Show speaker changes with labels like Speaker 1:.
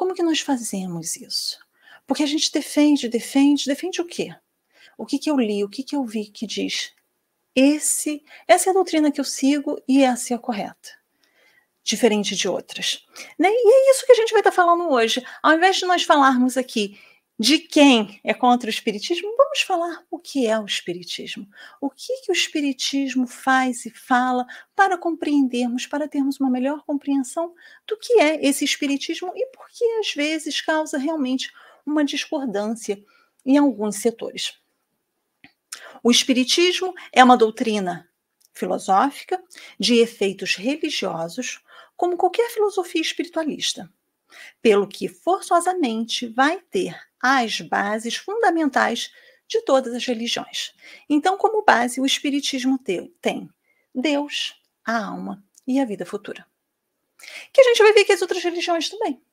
Speaker 1: Como que nós fazemos isso? Porque a gente defende, defende, defende o quê? O que, que eu li, o que, que eu vi que diz esse, essa é a doutrina que eu sigo e essa é a correta, diferente de outras. Né? E é isso que a gente vai estar tá falando hoje. Ao invés de nós falarmos aqui de quem é contra o espiritismo, vamos falar o que é o espiritismo. O que que o espiritismo faz e fala para compreendermos, para termos uma melhor compreensão do que é esse espiritismo e por que às vezes causa realmente uma discordância em alguns setores. O espiritismo é uma doutrina filosófica de efeitos religiosos, como qualquer filosofia espiritualista, pelo que forçosamente vai ter as bases fundamentais de todas as religiões. Então, como base, o Espiritismo tem Deus, a alma e a vida futura. Que a gente vai ver que as outras religiões também.